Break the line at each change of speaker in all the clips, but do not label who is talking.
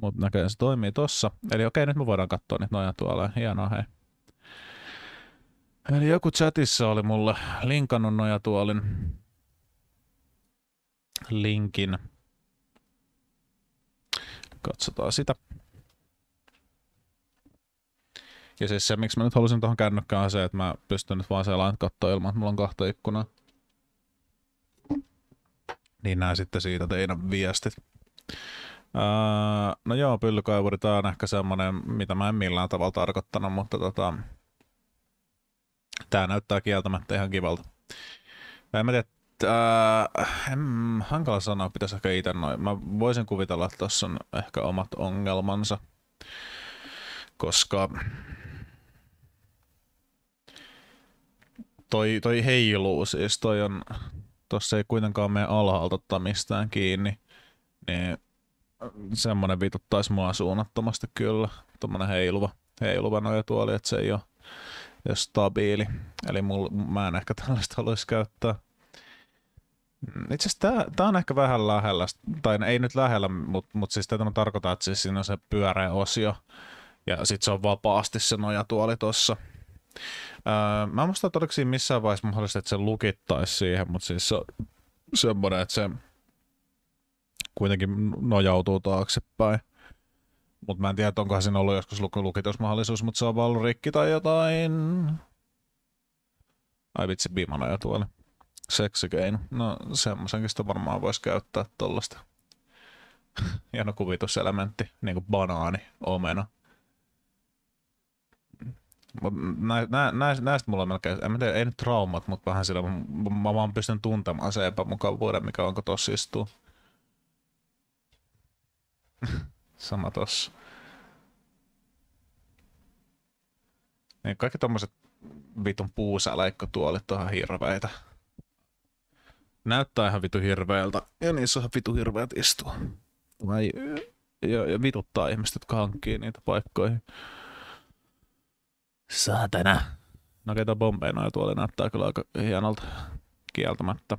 mutta näköjään se toimii tossa. Eli okei, nyt me voidaan katsoa niitä noja tuolla. Hienoa, hei. Eli joku chatissa oli mulle linkannut noja tuolin linkin. Katsotaan sitä. Ja siis se, miksi mä nyt halusin tuohon kännykkään, on se, että mä pystyn nyt vaan selain katsoa ilman, että mulla on kahta ikkunaa. Niin näin sitten siitä teidän viestit no joo, pyllykaivuri, tämä on ehkä semmoinen, mitä mä en millään tavalla tarkoittanut, mutta tota, tämä näyttää kieltämättä ihan kivalta. En mä tiedä, äh, en, hankala sanoa, pitäisi ehkä itse noin. Mä voisin kuvitella, että tässä on ehkä omat ongelmansa, koska toi, toi heiluu siis, toi on, tossa ei kuitenkaan mene alhaalta mistään kiinni, niin semmoinen vituttaisi mua suunnattomasti kyllä. Tuommoinen heiluva, heiluva nojatuoli, että se ei ole, ei ole stabiili. Eli mul, mä en ehkä tällaista haluaisi käyttää. Mm, itse asiassa tää, tää on ehkä vähän lähellä, tai ei nyt lähellä, mutta mut siis tätä mä tarkoitan, että siis siinä on se pyöreä osio, ja sitten se on vapaasti se nojatuoli tossa. Öö, mä en muista, että oliko siinä missään vaiheessa mahdollista, että se lukittaisi siihen, mutta siis se on semmoinen, että se kuitenkin nojautuu taaksepäin. Mutta mä en tiedä, onkohan siinä ollut joskus lukitusmahdollisuus, mutta se on vaan ollut rikki tai jotain. Ai vitsi, bimanoja tuolla. Sex again. No semmoisenkin sitä varmaan voisi käyttää tuollaista. Hieno kuvituselementti, niin kuin banaani, omena. Nä, nä, nä, näistä mulla on melkein, en tiedä, ei nyt traumat, mutta vähän sillä, mä, mä vaan pystyn tuntemaan se epämukavuuden, mikä onko tossa istuu. Sama tossa. Niin kaikki tommoset vitun puusaleikkotuolit on ihan hirveitä. Näyttää ihan vitu hirveältä. Ja niissä on vitu hirveät istua. Mä ei, ja, ja vituttaa ihmiset, jotka hankkii niitä paikkoihin. Saatana. No ketä bombeina noja tuolla näyttää kyllä aika hienolta kieltämättä.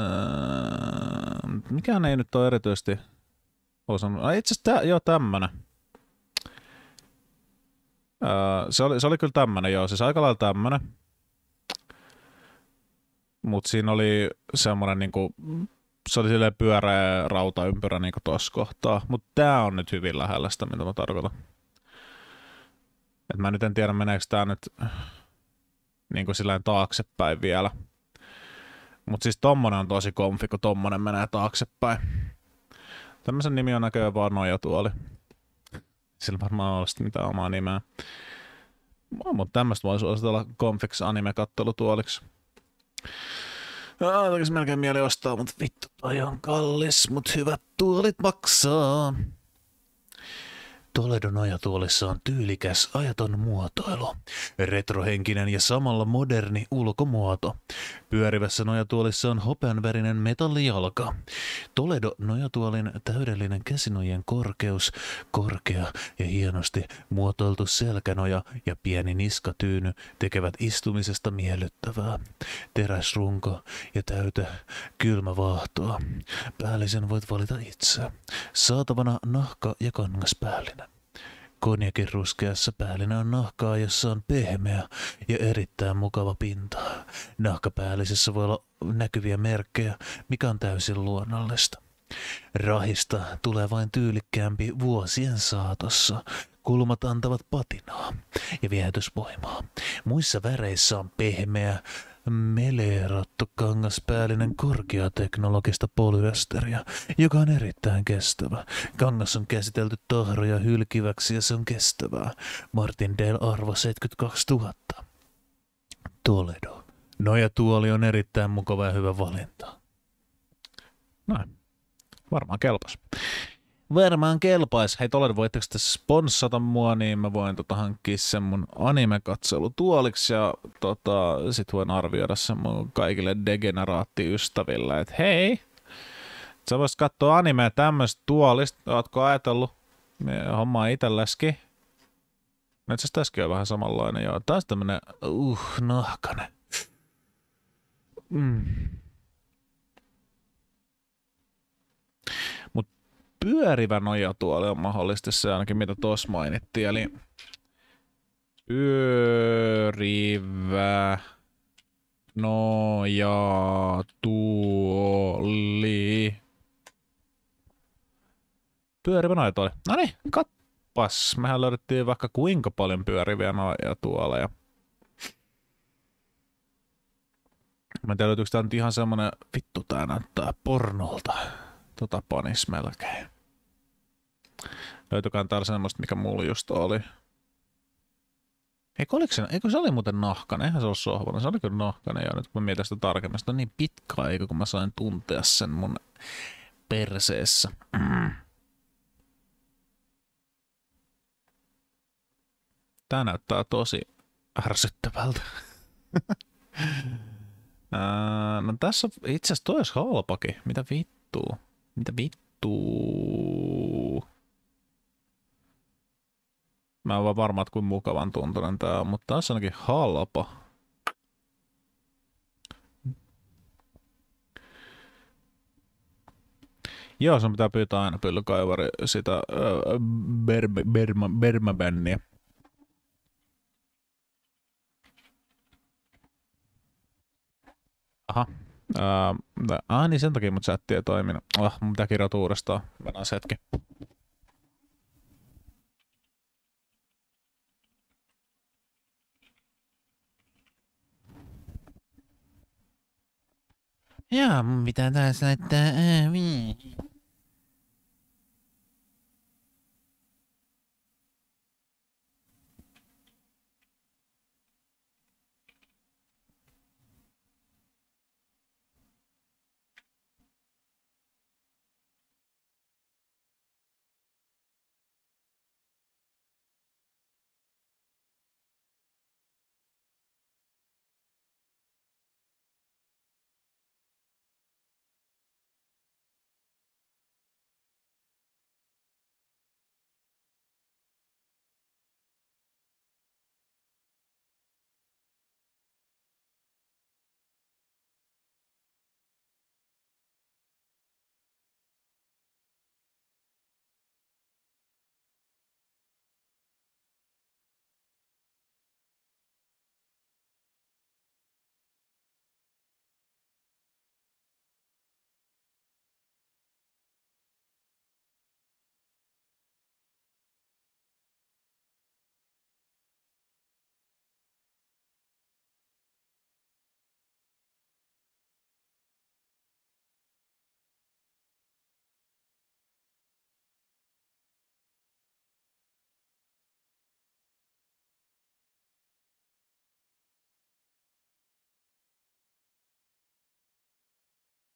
Öö, mikään ei nyt ole erityisesti osannut. Ai itse asiassa joo, tämmönen. Öö, se, oli, se oli kyllä tämmönen, joo. Siis aika lailla tämmönen. Mut siinä oli semmonen niinku, se oli silleen pyöreä rautaympyrä niinku tossa kohtaa. Mut tää on nyt hyvin lähellä sitä, mitä mä tarkoitan. Et mä nyt en tiedä, meneekö tää nyt niinku silleen taaksepäin vielä. Mutta siis tommonen on tosi komfi, kun tommonen menee taaksepäin. Tämmöisen nimi on näköjään vaan tuoli. Sillä varmaan olisi mitään omaa nimeä. Mutta tämmöistä voisi suositella konfiksi anime-kattelutuoliksi. Jaa, melkein mieli ostaa, mutta vittu, toi on kallis, mutta hyvät tuolit maksaa. Toledon ajatuolessa on tyylikäs ajaton muotoilu, retrohenkinen ja samalla moderni ulkomuoto. Pyörivässä nojatuolissa on hopeanvärinen metallijalka. Toledo nojatuolin täydellinen käsinojen korkeus, korkea ja hienosti muotoiltu selkänoja ja pieni niskatyyny tekevät istumisesta miellyttävää. Teräsrunko ja täytä kylmä vaahtoa. Päällisen voit valita itse. Saatavana nahka ja kangaspäällinen. Konjakin ruskeassa päällinen on nahkaa, jossa on pehmeä ja erittäin mukava pinta. Nahkapäällisessä voi olla näkyviä merkkejä, mikä on täysin luonnollista. Rahista tulee vain tyylikkäämpi vuosien saatossa. Kulmat antavat patinaa ja viehätysvoimaa. Muissa väreissä on pehmeä, meleerattu kangaspäällinen korkeateknologista polyesteriä, joka on erittäin kestävä. Kangas on käsitelty tahroja hylkiväksi ja se on kestävää. Martin Dale arvo 72 000. Toledo. No ja tuoli on erittäin mukava ja hyvä valinta. Noin. Varmaan kelpas varmaan kelpaisi. Hei, tolle voitteko te sponssata mua, niin mä voin tota, hankkia sen mun anime-katselutuoliksi ja tota, sit voin arvioida sen mun kaikille degeneraattiystäville, että hei, sä voisit katsoa animea tämmöistä tuolista, ootko ajatellut hommaa itelleski? No itse tässäkin on vähän samanlainen, joo. on tämmönen, uh, nahkane. Mm. pyörivä nojatuoli on mahdollisesti se ainakin, mitä tuossa mainittiin. Eli pyörivä nojatuoli. Pyörivä nojatuoli. No niin, kappas. Mehän löydettiin vaikka kuinka paljon pyöriviä nojatuoleja. Mä en tiedä, löytyykö tää nyt ihan semmonen, vittu tää näyttää pornolta. Tota panis melkein täällä semmoista, mikä mulla just oli. Eikö, oliko se, eikö se oli muuten nahkainen? Eihän se ole sohvalla. Se oli kyllä nahkainen jo. Nyt kun mä mietin sitä tarkemmin, sitä on niin pitkä aika, kun mä sain tuntea sen mun perseessä. Mm. Tää näyttää tosi ärsyttävältä. no tässä itse asiassa toi olisi halpakin. Mitä vittuu? Mitä vittuu? Mä en vaan varma, että kuin mukavan tuntunen tää on, mutta tässä on ainakin halpa. Joo, sun pitää pyytää aina pyllykaivari sitä äh, berma, berma, bermabänniä. Aha. Äh, ah, niin sen takia mut chatti ei toiminut. Ah, mun pitää kirjoittaa uudestaan. Mennään hetki. Joo, mitä pitää taas laittaa ääviin.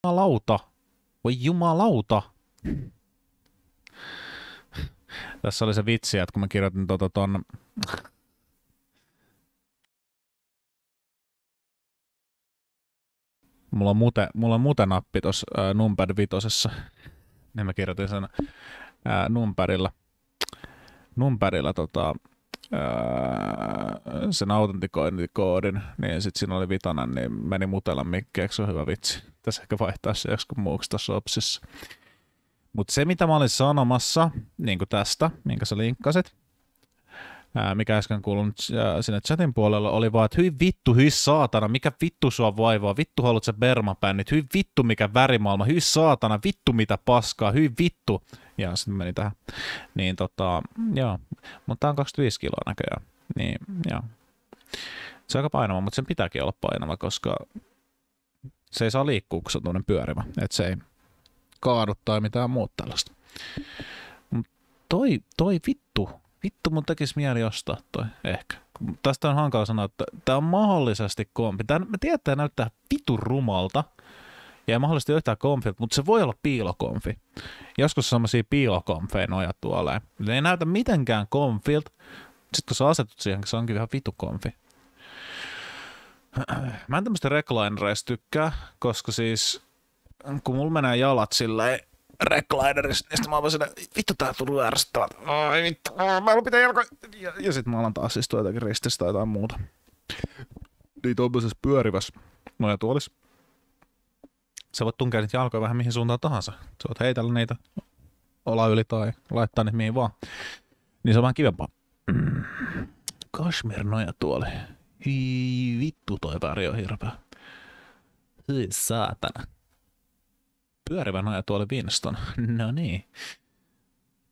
jumalauta. Voi jumalauta. Tässä oli se vitsi, että kun mä kirjoitin tuota ton... Mulla on, mute, mulla on nappi tuossa äh, numpad vitosessa. Niin mä kirjoitin sen äh, numperilla. Numperilla tota, Öö, sen autentikointikoodin, niin sitten siinä oli vitonen, niin meni mutella mikki, eikö se hyvä vitsi? Tässä ehkä vaihtaa se joskus muuksi tässä opsissa. Mutta se, mitä mä olin sanomassa, niin kuin tästä, minkä sä linkkasit, ää, mikä äsken kuulun ää, sinne chatin puolella, oli vaan, että hyi vittu, hyi saatana, mikä vittu sua vaivaa, vittu haluat sä bermapännit, hyi vittu mikä värimaailma, hyi saatana, vittu mitä paskaa, hyi vittu ja sitten meni tähän. Niin tota, joo, mutta tämä on 25 kiloa näköjään. Niin, joo. Se on aika painava, mutta sen pitääkin olla painava, koska se ei saa liikkua, kun se on tuollainen pyörivä. Että se ei kaadu tai mitään muuta tällaista. Mut toi, toi vittu, vittu mun tekisi mieli ostaa toi, ehkä. Tästä on hankala sanoa, että tämä on mahdollisesti kompi. Tämä, mä tiedän, että tämä näyttää vitun rumalta, ja ei mahdollisesti yhtään konfit, mutta se voi olla piilokonfi. Joskus semmoisia piilokonfeja noja tuolle. Ne ei näytä mitenkään konfilta, sitten kun sä asetut siihen, se onkin ihan vitu konfi. Mä en tämmöistä reclinereista tykkää, koska siis kun mulla menee jalat silleen reclinerissa, niin sitten mä oon silleen, vittu tää tuntuu ärsyttävältä. Ai vittu, mä haluan pitää jalko, Ja, ja sit mä alan taas siis jotakin ristissä tai jotain muuta. Niin tommosessa pyörivässä tuolissa, sä voit tunkea niitä jalkoja vähän mihin suuntaan tahansa. Sä voit heitellä niitä ola yli tai laittaa niitä mihin vaan. Niin se on vähän kivempaa. Kashmir noja tuoli. Hii, vittu toi väri on hirveä. Hyi saatana. Pyörivä noja tuoli Winston. No niin.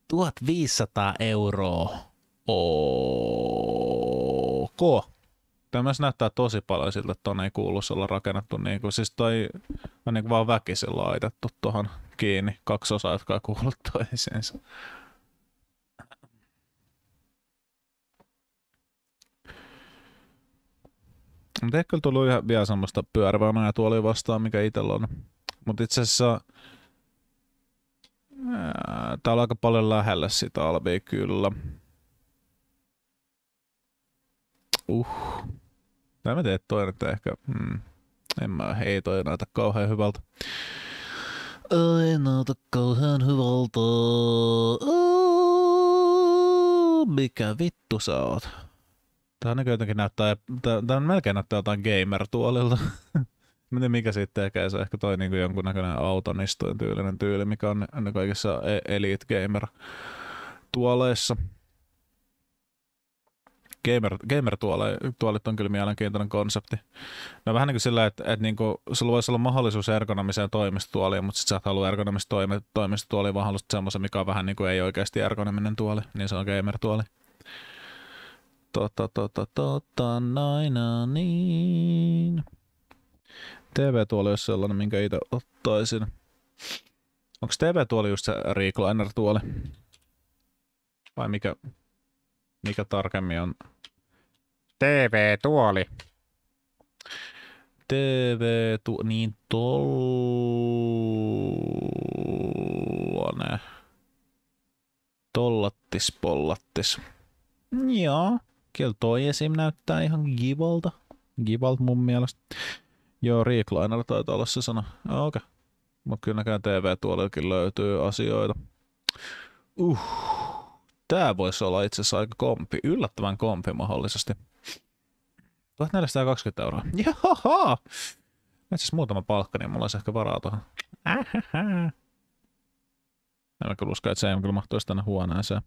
1500 euroa. OK. Tämä myös näyttää tosi paljon siltä, että tuonne ei kuuluisi olla rakennettu niin kuin, siis toi on niin vaan väkisin laitettu tuohon kiinni, kaksi osaa, jotka ei kuulu toisiinsa. Mutta ehkä kyllä tullut ihan vielä semmoista pyörivää ja tuoli vastaan, mikä itsellä on. Mutta itse asiassa ää, täällä on aika paljon lähellä sitä alvia kyllä. Uh tai mä tiedän, toi nyt ehkä, mm, en mä, ei toi näytä kauhean hyvältä. Ei näytä kauhean hyvältä. Mikä vittu sä oot? Tää näkyy jotenkin näyttää, tää, on melkein näyttää jotain gamer-tuolilta. Mä tiedän, mikä sitten tekee se ehkä toi niinku jonkunnäköinen auton istuin tyylinen tyyli, mikä on kaikissa e-, Elite Gamer tuoleissa gamer, gamer-tuolit on kyllä mielenkiintoinen konsepti. No vähän niin kuin sillä, että, että niin kuin, sulla voisi olla mahdollisuus ergonomiseen toimistotuoliin, mutta sitten sä et halua ergonomista toimistotuolia, vaan haluaisit semmoisen, mikä on vähän niin kuin ei oikeasti ergonominen tuoli, niin se on gamer-tuoli. Totta, totta, totta, näin, niin. TV-tuoli olisi sellainen, minkä itse ottaisin. Onko TV-tuoli just se Riiklo tuoli Vai mikä, mikä tarkemmin on TV-tuoli. TV, tu niin tollane. Tollattis, pollattis. Joo, kyllä toi esim. näyttää ihan givalta. Givalt mun mielestä. Joo, recliner taitaa olla se sana. Okei. Okay. Mutta kyllä näkään TV-tuolillakin löytyy asioita. Uh, tää voisi olla itse asiassa aika kompi, yllättävän kompi mahdollisesti. 1420 euroa. Joo Mä asiassa muutama palkka, niin mulla olisi ehkä varaa tuohon. En kyllä usko, että se ei kyllä mahtuisi tänne huoneeseen.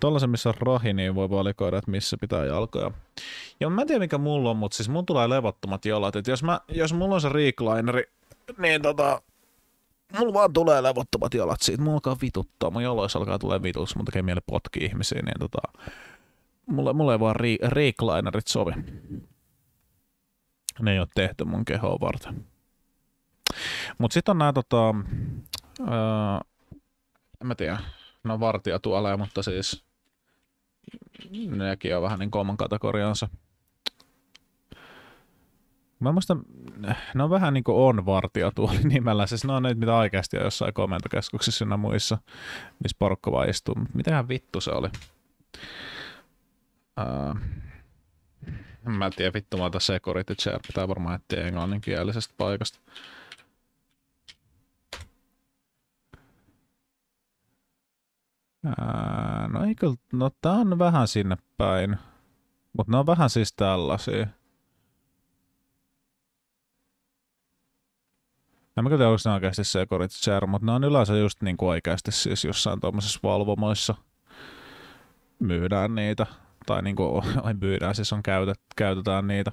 Tollasen, missä on rahi, niin voi valikoida, että missä pitää jalkoja. Ja mä en tiedä, mikä mulla on, mutta siis mun tulee levottomat jalat. Et jos, mä, jos mulla on se reclineri, niin tota, mulla vaan tulee levottomat jalat siitä. Mulla alkaa vituttaa. Mun jaloissa alkaa tulee vitus. Mun tekee mieleen potki ihmisiä, niin tota, mulle, mulle ei vaan re- sovi. Ne ei ole tehty mun kehoa varten. Mutta sitten on nämä tota, öö, en mä tiedä, no vartijatuoleja, mutta siis nekin on vähän niin kolman kategoriansa. Mä muistan, ne on vähän niin kuin on vartijatuoli nimellä, siis ne on ne mitä oikeasti on jossain komentokeskuksissa ja muissa, missä porukka vaan istuu. Mitähän vittu se oli? en mä tiedä, vittu mä otan security chair pitää varmaan etsiä englanninkielisestä paikasta. Uh, no ei kyllä, no tää on vähän sinne päin. Mutta ne on vähän siis tällaisia. En mä tiedä, onko ne oikeasti security chair, mutta ne on yleensä just niin kuin oikeasti siis jossain tuommoisessa valvomoissa myydään niitä tai niin kuin pyydään, siis on käytet, käytetään niitä.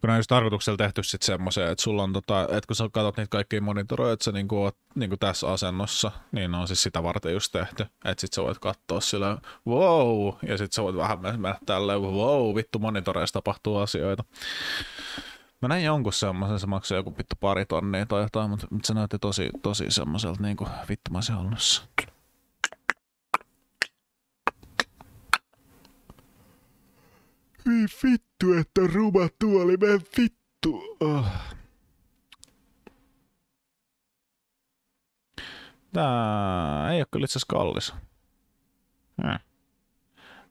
kun on just tarkoituksella tehty sit semmoiseen, että sulla on tota, että kun sä katsot niitä kaikkia monitoroja, että sä kuin niinku oot kuin niinku tässä asennossa, niin ne on siis sitä varten just tehty. Että sit sä voit katsoa sillä wow, ja sit sä voit vähän mennä tälleen wow, vittu monitoreissa tapahtuu asioita. Mä näin jonkun semmoisen, se maksoi joku vittu pari tonnia tai jotain, mutta se näytti tosi, tosi semmoiselta niinku vittu mä Vii niin vittu, että ruma tuoli, mä vittu. Oh. Ah. Tää ei ole kyllä itse asiassa kallis. Hmm.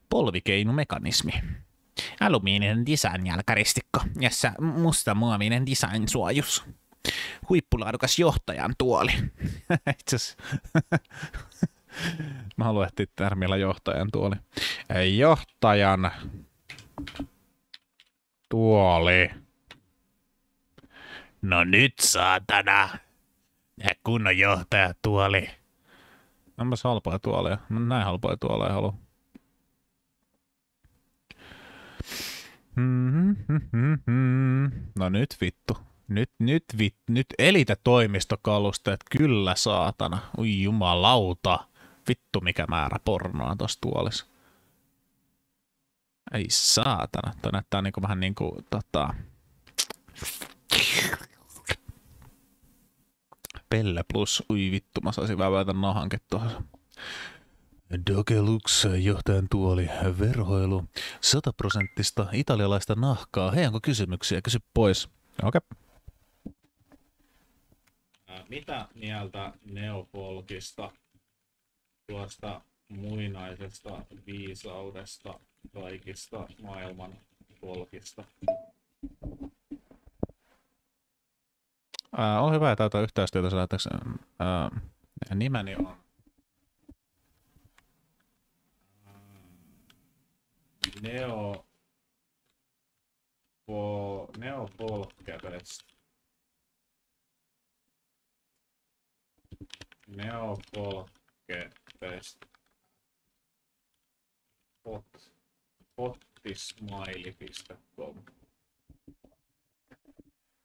Polvikeinumekanismi. Alumiininen design-jälkäristikko, jossa musta muovinen designsuojus. Huippulaadukas johtajan tuoli. itse Mä haluan etsiä termillä johtajan tuoli. Johtajan Tuoli. No nyt saatana. Ja kunnon johtaja tuoli. mä halpaa tuoleja. Mä no näin halpaa tuoleja halu. Mm-hmm, mm-hmm. No nyt vittu. Nyt, nyt, vit, nyt elitä toimistokalusteet, kyllä saatana. Ui jumalauta. Vittu mikä määrä pornoa tuossa tuolissa. Ei saatana. Toi näyttää niinku vähän niinku tota... Pelle plus, ui vittu, mä saisin vävätä nohanke tuohon. Dogelux johtajan tuoli, verhoilu, sataprosenttista italialaista nahkaa. Hei, onko kysymyksiä? Kysy pois. Okei. Okay. Mitä mieltä Neopolkista tuosta muinaisesta viisaudesta kaikista maailman polkista. Ää, ole hyvä ja täytä yhteistyötä sillä, ää, nimeni on Neo po, Neo Polkkeres. Neo Polkkeres hot, Viesti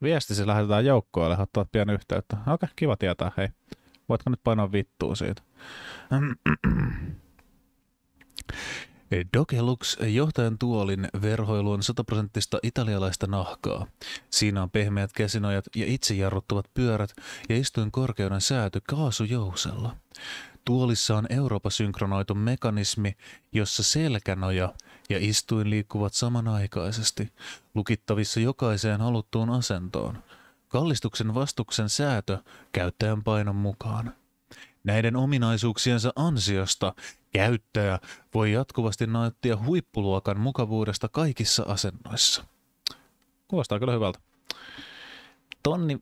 Viestisi lähetetään joukkoille, ottaa pian yhteyttä. Okei, okay, kiva tietää, hei. Voitko nyt painaa vittua siitä? Dokelux johtajan tuolin verhoilu on sataprosenttista italialaista nahkaa. Siinä on pehmeät käsinojat ja itsejarruttuvat pyörät ja istuin korkeuden sääty kaasujousella. Tuolissa on Euroopan synkronoitu mekanismi, jossa selkänoja ja istuin liikkuvat samanaikaisesti, lukittavissa jokaiseen haluttuun asentoon. Kallistuksen vastuksen säätö käyttäjän painon mukaan. Näiden ominaisuuksiensa ansiosta käyttäjä voi jatkuvasti nauttia huippuluokan mukavuudesta kaikissa asennoissa. Kuulostaa kyllä hyvältä. Tonni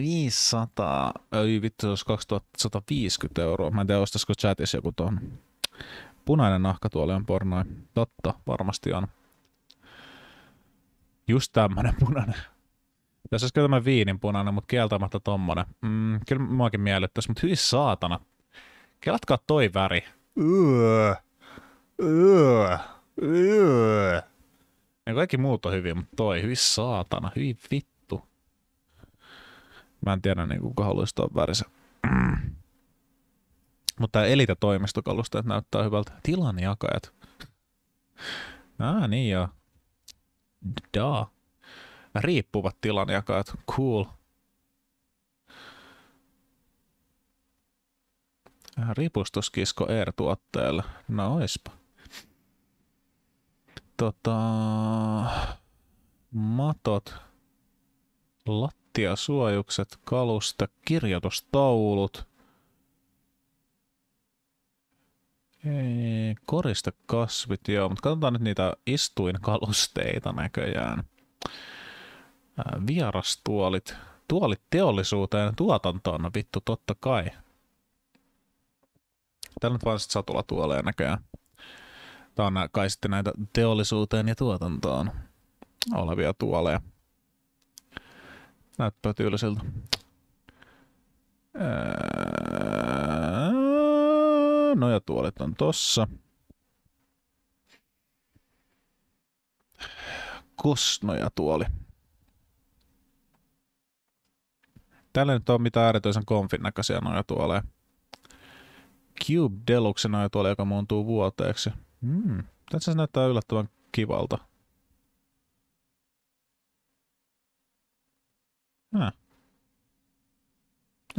500, ei vittu, se olisi 2150 euroa. Mä en tiedä, ostaisiko chatissa joku tuon. Punainen nahkatuoli on pornoi. Totta, varmasti on. Just tämmönen punainen. Tässä olisi kyllä tämä viinin punainen, mutta kieltämättä tommonen. Mm, kyllä muakin miellyttäisi, mutta hyvin saatana. Kelatkaa toi väri. Yö. Yö. Yö. kaikki muut on hyvin, mutta toi, hyvin saatana, hyvin vittu. Mä en tiedä, niin kuka haluaisi tuon värisen. Mutta tämä Elite toimistokalusta näyttää hyvältä. Tilanjakajat. Ah, niin joo. Da. Riippuvat tilanjakajat. Cool. Äh, Ripustuskisko Air-tuotteelle. E no oispa. Tota, matot. Lat suojukset kalusta, kirjoitustaulut, Ei, kasvit joo, mutta katsotaan nyt niitä istuinkalusteita näköjään. Ää, vierastuolit, tuolit teollisuuteen tuotantoon, tuotantoon, no vittu totta kai. Täällä nyt vaan sit satula tuoleja näköjään. Tää on kai sitten näitä teollisuuteen ja tuotantoon olevia tuoleja. Näyttää tyylisiltä. no ja tuolet on tossa. Kosnoja tuoli. Täällä nyt on mitään äärityisen konfin näköisiä tuoleja. Cube Deluxe tuoli, joka muuntuu vuoteeksi. Hmm. Tässä se näyttää yllättävän kivalta. Äh.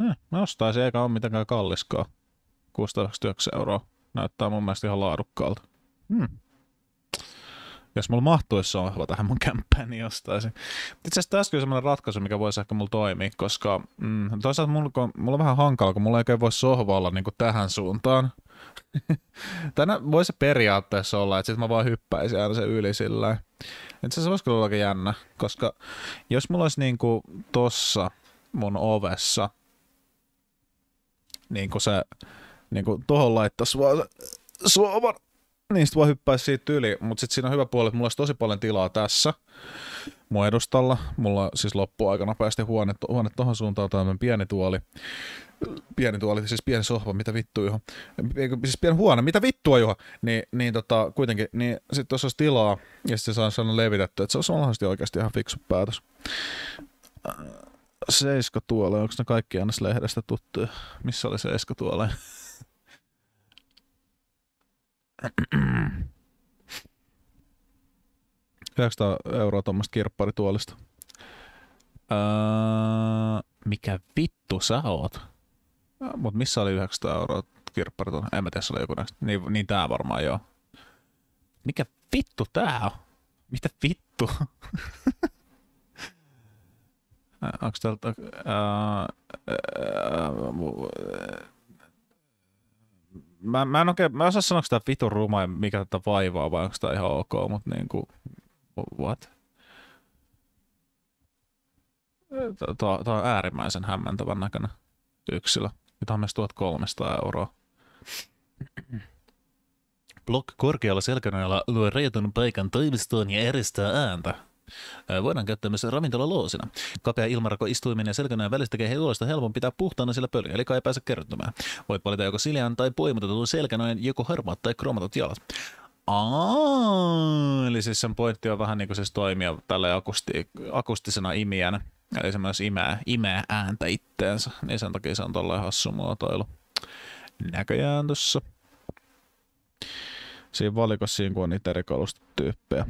Äh, mä ostaisin eikä ole mitenkään kalliskaa. 699 euroa. Näyttää mun mielestä ihan laadukkaalta. Hmm. Jos mulla mahtuisi se tähän mun kämppään, niin ostaisin. Itse asiassa tässä on sellainen ratkaisu, mikä voisi ehkä mulla toimia, koska mm, toisaalta mulla, kun, mulla on vähän hankala, kun mulla ei oikein voi sohvalla niin tähän suuntaan. Tänä voisi periaatteessa olla, että sit mä vaan hyppäisin aina sen yli sillä itse asiassa voisi olla jännä, koska jos mulla olisi niinku tossa mun ovessa niinku se niinku tohon laittaisi vaan se suoman, niin sit voi hyppäisi siitä yli, mutta sitten siinä on hyvä puoli, että mulla olisi tosi paljon tilaa tässä, muodostalla. Mulla siis loppuaikana päästi huone, huone tohon suuntaan, tämmöinen pieni tuoli. Pieni tuoli, siis pieni sohva, mitä vittu Juha. Siis pieni huone, mitä vittua Juha. Niin, niin tota, kuitenkin, niin sit tuossa olisi tilaa, ja sitten se saa saanut levitetty, että se olisi mahdollisesti oikeasti ihan fiksu päätös. Seisko tuolle, onko ne kaikki aina lehdestä tuttuja? Missä oli Seisko tuolle? 900 euroa tuommoista kirpparituolista. Öö, mikä vittu sä oot? Mut missä oli 900 euroa kirpparituoli? En mä tiedä, se oli joku näistä. Niin, niin tää varmaan joo. Mikä vittu tää on? Mitä vittu? Onks täältä... Mä, mä en oikein, mä en osaa sanoa, onko tämä vitun ruma ja mikä tätä vaivaa vai onko tämä ihan ok, mutta niin kuin, What? Tuo, tuo on äärimmäisen hämmentävän näköinen yksilö. Tämä on myös 1300 euroa. Blok korkealla selkänojalla luo rajatun paikan toimistoon ja eristää ääntä. Voidaan käyttää myös ravintolaloosina. Kapea ilmarako istuiminen ja selkänojan välistä tekee heilulista helpon pitää puhtaana, sillä pölyä kai ei pääse kertymään. Voit valita joko siljan tai poimutetun selkänojan, joko harmaat tai kromatut jalat. Aa, eli siis sen pointti on vähän niin kuin siis toimia tällä akusti, akustisena imijänä. Eli se myös imää, imää ääntä itteensä, niin sen takia se on tollainen hassu muotoilu näköjään tuossa. Siinä valikossa siinä, kun on niitä eri kalustotyyppejä.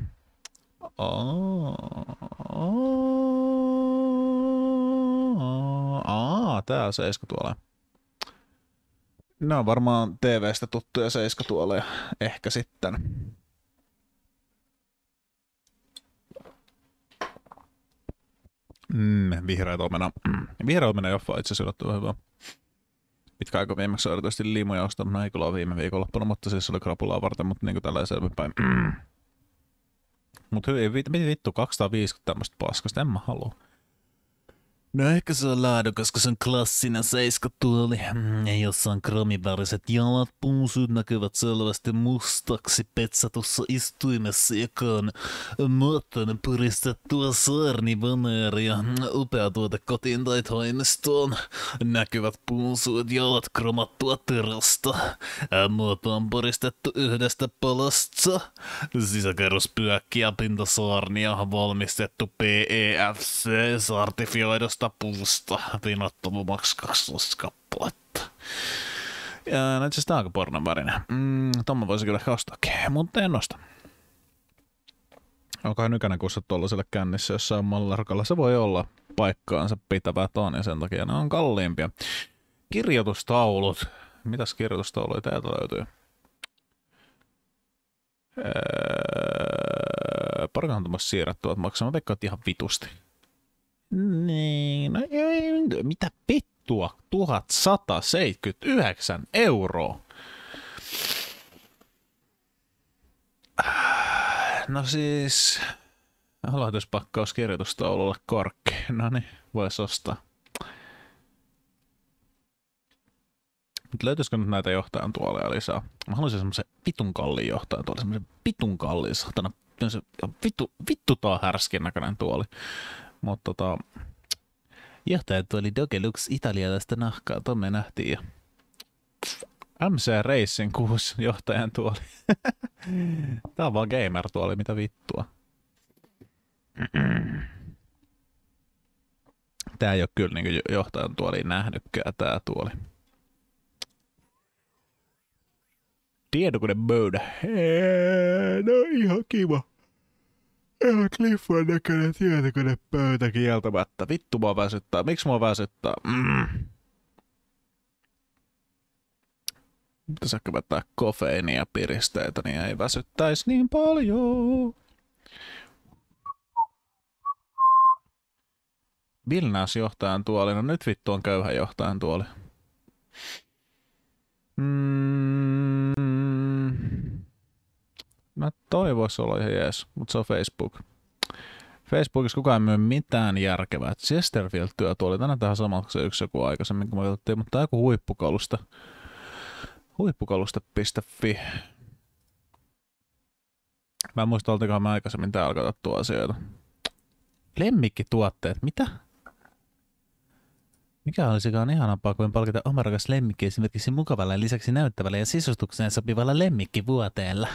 Aa, tää on 7 tuolla. Ne on varmaan TV-stä tuttuja seiskatuoleja, ehkä sitten. Mm, vihreät omena. Mm. Vihreä omena joffa itse asiassa on hyvä. Pitkä aika viimeksi on erityisesti liimoja ostanut, ei kyllä viime viikonloppuna, mutta siis oli krapulaa varten, mutta niin tällä selvinpäin. Mm. Mut hyvin, vittu, 250 tämmöstä paskasta, en mä halua. No ehkä se on laadukas, koska se on klassinen seiskatuoli. jossa on kromiväriset jalat, puusut näkyvät selvästi mustaksi petsatussa istuimessa, joka on muotoinen puristettua saarnivaneeria. Upea tuote kotiin tai toimistoon. Näkyvät puusuut, jalat kromattua terasta. Muoto on puristettu yhdestä palasta. Sisäkerros pyökkiä pintasaarnia valmistettu PEFC-sartifioidosta tuosta puusta vinottu 12 kappaletta. Ja näitä siis asiassa tää onko pornon värinä. Mm, Tomma voisi kyllä ostakin, mutta en osta. Onkohan nykänä kuussa tuollaiselle kännissä jossain mallarkalla. Se voi olla paikkaansa pitävä on ja sen takia ne on kalliimpia. Kirjoitustaulut. Mitäs kirjoitustauluja täältä löytyy? Öö, Parkantamas siirrät tuot maksaa. Mä veikkaan, ihan vitusti. Niin, no ei, mitä pittua, 1179 euroa. No siis, aloituspakkaus kirjoitustaululle korkki. No niin, voisi ostaa. Mut löytyisikö nyt näitä johtajan tuoleja lisää? Mä haluaisin semmoisen vitun kalliin johtajan tuolin, semmoisen vitun kalliin satana. vittu, vittu tää on härskin näköinen tuoli. Mutta tota, johtajat oli Dogelux italialaista nahkaa, me nähtiin. jo. MC Racing 6 johtajan tuoli. Tää on vaan gamer tuoli, mitä vittua. Tää ei oo kyllä niinku johtajan tuoli nähnykkää tää tuoli. Tiedokone Bird. No ihan kiva. Ei ole Clifford näköinen tietokone pöytä kieltämättä. Vittu mua väsyttää. Miksi mua väsyttää? Mm. Pitäisikö vetää kofeiinia piristeitä, niin ei väsyttäisi niin paljon. Vilnas johtajan tuoli. No nyt vittu on köyhä johtajan tuoli. Mm mä toivois olla ihan jees, mutta se on Facebook. Facebookissa kukaan ei myy mitään järkevää. Chesterfield-työ tuoli tänään tähän samalla se yksi joku aikaisemmin, kun me katsottiin, mutta tämä joku huippukalusta. Huippukalusta.fi. Mä en muista, oltikohan mä aikaisemmin täällä katsottu asioita. Lemmikkituotteet, mitä? Mikä olisikaan ihanampaa kuin palkita oma rakas lemmikki esimerkiksi mukavalla ja lisäksi näyttävällä ja sisustukseen sopivalla lemmikkivuoteella?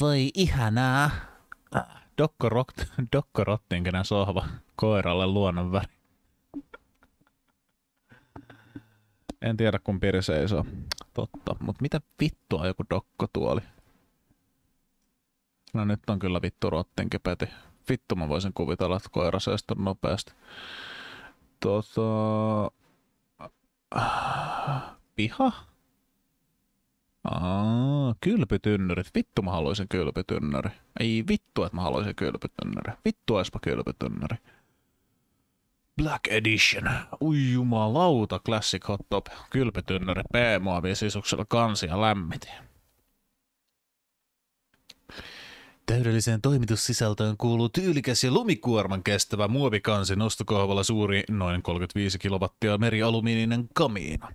Voi ihanaa. Dokko, rock, dokko sohva koiralle luonnon väri. En tiedä kun Piri seisoo. Totta, mutta mitä vittua joku dokko tuoli? No nyt on kyllä vittu peti. Vittu mä voisin kuvitella, että koira seistoo nopeasti. Tota... Äh, piha? Aa, kylpytynnyrit. Vittu mä haluaisin kylpytynnyri. Ei vittu, että mä haluaisin kylpytynnyri. Vittu oispa kylpytynnyri. Black Edition. Ui jumalauta, Classic Hot Top. Kylpytynnyri p sisuksella kansia lämmitin. Täydelliseen toimitussisältöön kuuluu tyylikäs ja lumikuorman kestävä muovikansi nostokohvalla suuri noin 35 kilowattia merialumiininen kamiina.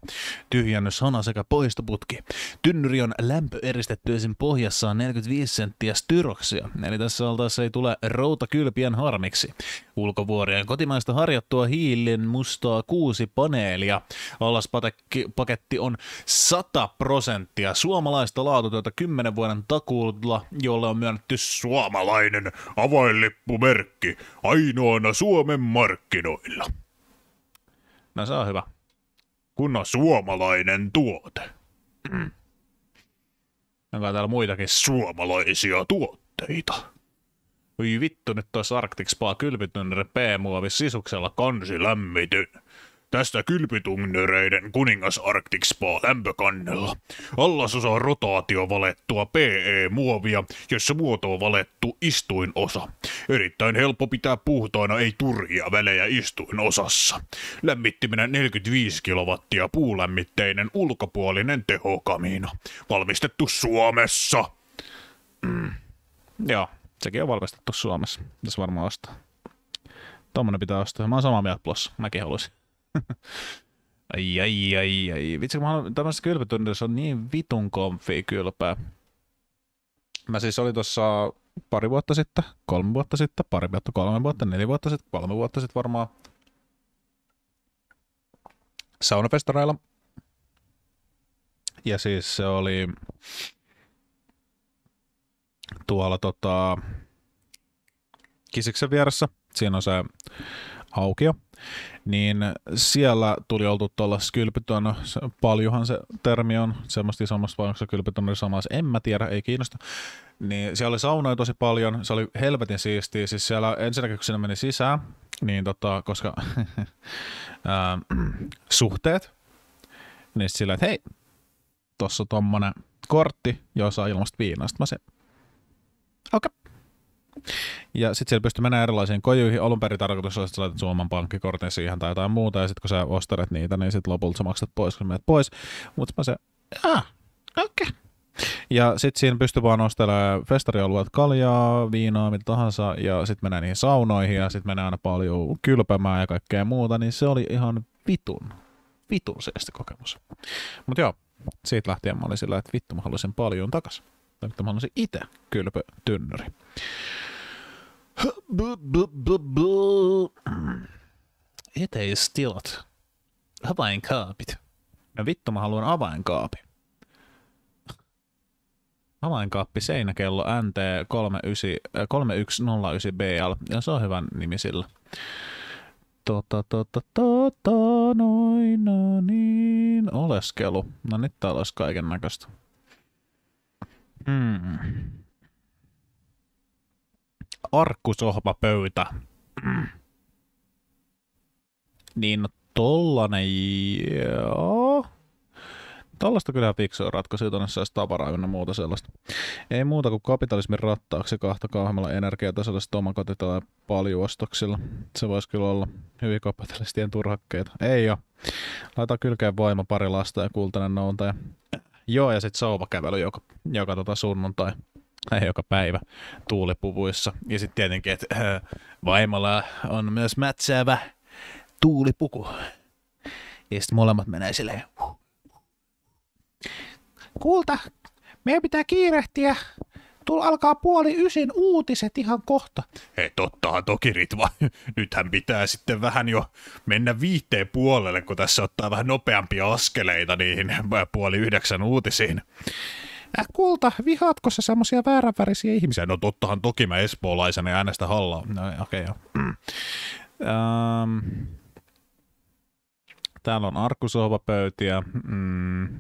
Tyhjennyshana sekä poistoputki. Tynnyri on lämpöeristetty esim. pohjassa 45 senttiä styroksia, eli tässä altaassa ei tule routa kylpien harmiksi. Ulkovuorien kotimaista harjattua hiilin mustaa kuusi paneelia. Alaspaketti on 100 prosenttia suomalaista laatutyötä 10 vuoden takuulla, jolle on myönnetty suomalainen avainlippumerkki ainoana Suomen markkinoilla. No se on hyvä. Kunnon suomalainen tuote. Onko täällä muitakin suomalaisia tuotteita? Voi vittu, nyt tois Arctic Spa kylpytunnere P-muovi sisuksella kansi lämmityn. Tästä kylpytunnereiden kuningas Arctic Spa lämpökannella. Allasosa on valettua PE-muovia, jossa muoto on valettu istuinosa. Erittäin helppo pitää puhtaana, ei turhia välejä istuinosassa. lämmittiminen 45 kilowattia puulämmitteinen ulkopuolinen tehokamiina. Valmistettu Suomessa. Mm. Joo, Sekin on valmistettu Suomessa. Tässä varmaan ostaa. Tuommoinen pitää ostaa. Mä oon samaa mieltä plus. Mäkin haluaisin. ai, ai, ai, ai. Vitsi, kun mä haluan tämmöisessä kylpytunnissa on niin vitun komfi kylpää. Mä siis oli tuossa pari vuotta sitten, kolme vuotta sitten, pari vuotta, kolme vuotta, neljä vuotta sitten, kolme vuotta sitten varmaan saunafestareilla. Ja siis se oli tuolla tota, Kisiksen vieressä, siinä on se aukio, niin siellä tuli oltu tuolla skylpytön, paljuhan se termi on, semmoista isommasta vai onko se kylpytön samassa, en mä tiedä, ei kiinnosta. Niin siellä oli saunoja tosi paljon, se oli helvetin siistiä, siis siellä ensinnäkin kun sinne meni sisään, niin tota, koska suhteet, niin sillä, että hei, tossa on tommonen kortti, jossa on ilmasta viinaa. mä se, Okei. Okay. Ja sitten siellä pystyy menemään erilaisiin kojuihin. Alun perin tarkoitus oli, että sä laitat sun oman pankkikortin siihen tai jotain muuta, ja sitten kun sä ostaret niitä, niin sitten lopulta sä maksat pois, kun sä menet pois. Mutta mä se, ah, okei. Okay. Ja sitten siinä pystyy vaan ostelemaan festarialueet kaljaa, viinaa, mitä tahansa, ja sitten menee niihin saunoihin, ja sitten menee aina paljon kylpämään ja kaikkea muuta, niin se oli ihan vitun, vitun seesti kokemus. Mutta joo, siitä lähtien mä olin sillä, että vittu mä haluaisin paljon takaisin että mä haluaisin se itse kylpö tynnyri. Eteistilat. Avainkaapit. Ja no vittu mä haluan avainkaapi. Avainkaappi seinäkello NT 3109BL. Äh, ja se on hyvän nimi sillä. Tota, tota, tota, noin, no niin. Oleskelu. No nyt täällä olisi kaiken näköistä. Mm. Arkkusohvapöytä. Mm. Niin no, tollanen, joo. Tällaista kyllä fiksoa ratkaisuja tuonne saisi tavaraa ja muuta sellaista. Ei muuta kuin kapitalismin rattaaksi kahta kauhemmalla energiatasolla stomakotitalla ja paljuostoksilla. Se voisi kyllä olla hyvin kapitalistien turhakkeita. Ei joo. Laita kylkeen voima pari lasta ja kultainen nouta ja Joo, ja sitten sauvakävely joka, joka tota sunnuntai joka päivä tuulipuvuissa. Ja sitten tietenkin, että äh, vaimolla on myös mätsäävä tuulipuku. Ja sitten molemmat menee silleen. Kulta, meidän pitää kiirehtiä. Tuolla alkaa puoli ysin uutiset ihan kohta. Hei, tottahan toki Ritva. Nythän pitää sitten vähän jo mennä viihteen puolelle, kun tässä ottaa vähän nopeampia askeleita niihin äh, puoli yhdeksän uutisiin. Äh, kulta, vihaatko sä semmosia vääränvärisiä ihmisiä? No tottahan toki mä espoolaisena ja äänestä halla. No okei, okay, joo. Mm. Um, täällä on arkusohvapöytiä. Mm.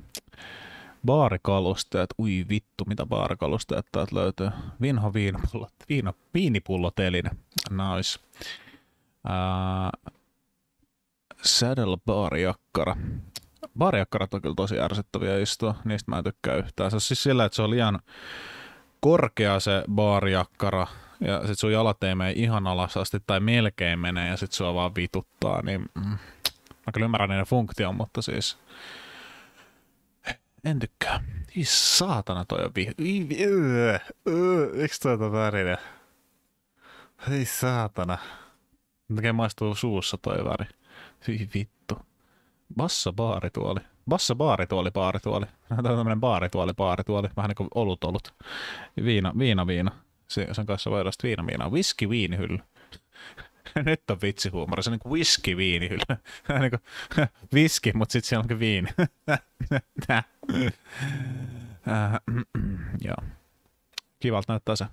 Baarikalustajat, ui vittu, mitä baarikalustajat täältä löytyy. Vinho viinapullot, viina, viinipulloteline, nice. Uh, saddle baariakkara. Baariakkarat on kyllä tosi ärsyttäviä istua, niistä mä en tykkää yhtään. Se on siis sillä, että se on liian korkea se baariakkara, ja sit sun jalat ei mene ihan alas asti, tai melkein menee, ja sit sua vaan vituttaa, niin mm, mä kyllä ymmärrän niiden funktion, mutta siis en tykkää. Ii saatana toi on vih... Öö, öö, eikö toi ole värinen? Hei saatana. Tekee maistuu suussa toi väri. Ii vittu. Bassa tuoli. Bassa baarituoli, baarituoli. Tämä on tämmönen baari tuoli. Vähän niinku olut, olut. Viina, viina, viina. Se, sen kanssa voidaan viina, viina. Whisky, viini hylly. nyt on vitsihuumori. Se on niinku whisky viini. yllä. niinku whisky, mutta sit siellä onkin viini. Tää. Äh, joo. Kivalta näyttää se.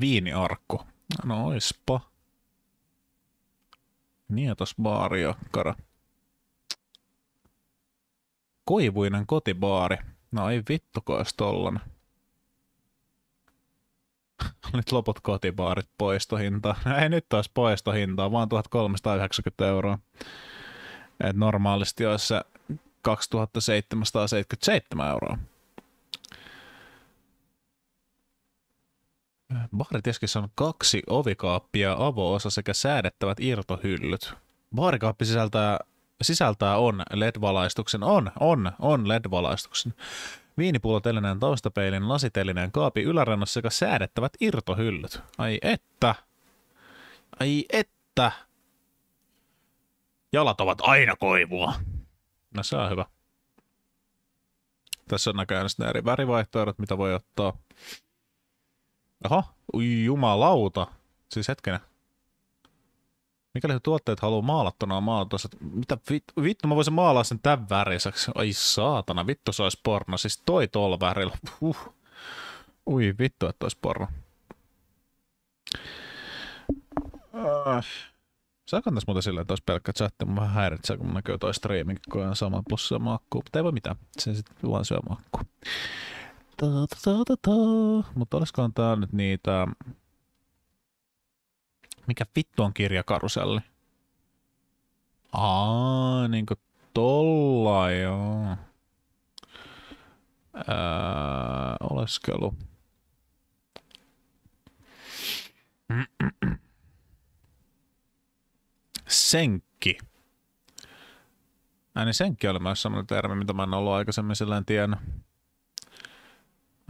Viiniarkku. No oispa. Nietos kara. Koivuinen kotibaari. No ei vittu, kun olisi tollanen nyt loput kotibaarit poistohinta. No ei nyt taas poistohintaa, vaan 1390 euroa. Et normaalisti olisi se 2777 euroa. Baaritiskissä on kaksi ovikaappia, avoosa sekä säädettävät irtohyllyt. Baarikaappi sisältää, sisältää on LED-valaistuksen. On, on, on LED-valaistuksen viinipullo telineen taustapeilin, lasitellinen kaapi ylärannassa sekä säädettävät irtohyllyt. Ai että! Ai että! Jalat ovat aina koivua. No se on hyvä. Tässä on näköjään sitten eri värivaihtoehdot, mitä voi ottaa. Aha, jumalauta. Siis hetkenä, Mikäli tuotteet haluaa maalattuna maalattuna, mitä vittu, vittu, mä voisin maalaa sen tämän väriseksi. Ai saatana, vittu se olisi porno. Siis toi tuolla värillä. Uh. Ui vittu, että olisi porno. Äh. Sä kantais muuten silleen, että olisi pelkkä chatti. Mä vähän häiritsee, kun mä näkyy toi striimin kun on sama plus syö makkuu. Mutta ei voi mitään. Se sitten vaan syö makkuu. Mutta olisikohan tää nyt niitä mikä vittu on kirjakaruselli? Aa, niin kuin tolla joo. Öö, oleskelu. Senkki. Ääni niin senkki oli myös sellainen termi, mitä mä en ollut aikaisemmin silleen tiennyt. Mä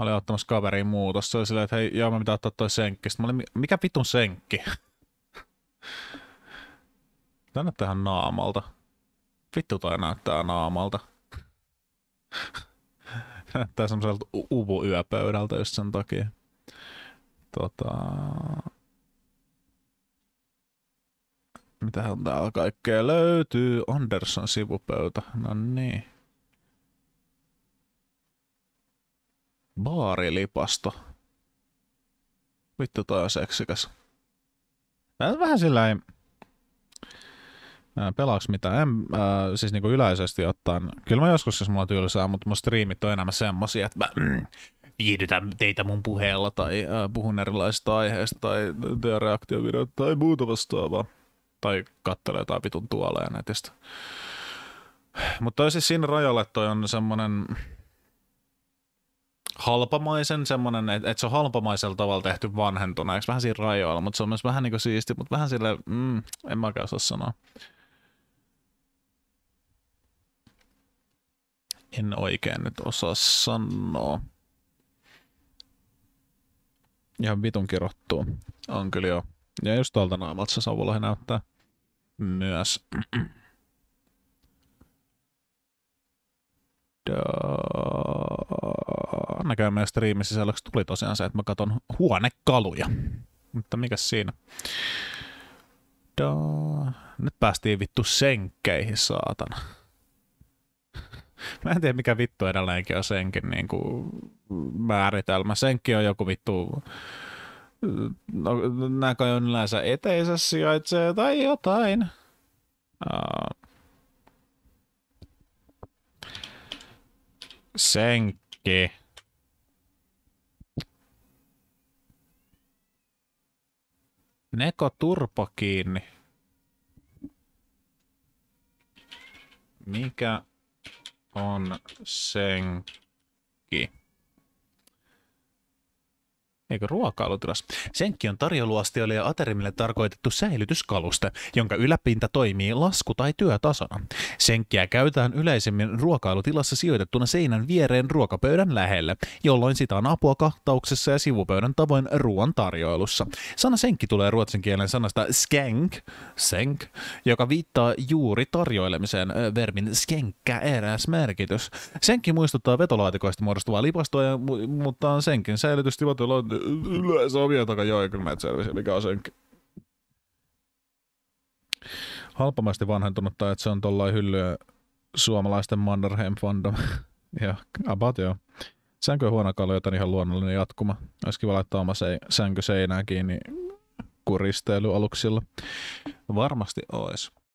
olin ottamassa kaveriin muutosta, se oli silleen, että hei, joo, mä pitää ottaa toi senkki. Sitten mä olin, mikä vitun senkki? Tänne tähän naamalta. Vittu toi näyttää naamalta. näyttää semmoiselta uvu-yöpöydältä just sen takia. Tota... Mitähän täällä kaikkea löytyy? Anderson sivupöytä. No niin. Baarilipasto. Vittu toi on seksikäs. Tämä vähän sillä ei pelaaks mitä en, äh, siis niinku yleisesti ottaen, kyllä mä joskus, jos siis mulla on tylsää, mutta mun striimit on enemmän semmosia, että mä mm, viihdytän teitä mun puheella tai äh, puhun erilaisista aiheista tai teidän reaktiovideot tai muuta vastaavaa. Tai katselen jotain vitun tuoleja netistä. Mutta siis siinä että toi on semmonen, halpamaisen semmoinen, että, et se on halpamaisella tavalla tehty vanhentuneeksi, vähän siinä rajoilla, mutta se on myös vähän niin kuin siisti, mutta vähän sille, mm, en mä osaa sanoa. En oikein nyt osaa sanoa. Ihan vitun kirottuu. On kyllä jo. Ja just tuolta naamalta se Savulahi näyttää myös. Da... Arne meidän striimisisällöksi tuli tosiaan se, että mä katon huonekaluja. Mutta mikä siinä? Da. Nyt päästiin vittu senkkeihin, saatana. Mä en tiedä mikä vittu edelleenkin on senkin niin kuin määritelmä. Senkki on joku vittu no, näkö on yleensä eteisessä sijaitsee tai jotain. Uh, Senkki. Neko turpo kiinni. Mikä on senki? Eikö ruokailutilas? Senkki on tarjoluastiolle ja aterimille tarkoitettu säilytyskaluste, jonka yläpinta toimii lasku- tai työtasona. Senkkiä käytetään yleisemmin ruokailutilassa sijoitettuna seinän viereen ruokapöydän lähelle, jolloin sitä on apua kahtauksessa ja sivupöydän tavoin ruoan tarjoilussa. Sana senkki tulee ruotsin kielen sanasta skänk, senk, joka viittaa juuri tarjoilemiseen. vermin skänkkä eräs merkitys. Senki muistuttaa vetolaatikoista muodostuvaa lipastoa, mutta on senkin säilytystilat yleensä omien takaa, joo, ja kyllä mä et selvisi, mikä on senkki. Halpamasti vanhentunut, tai että se on tollain hyllyä suomalaisten Mannerheim fandom. ja about joo. Sänkö kalu, joten ihan luonnollinen jatkuma. Olisi kiva laittaa oma se, sänkö seinään kiinni kuristeilyaluksilla. Varmasti olisi.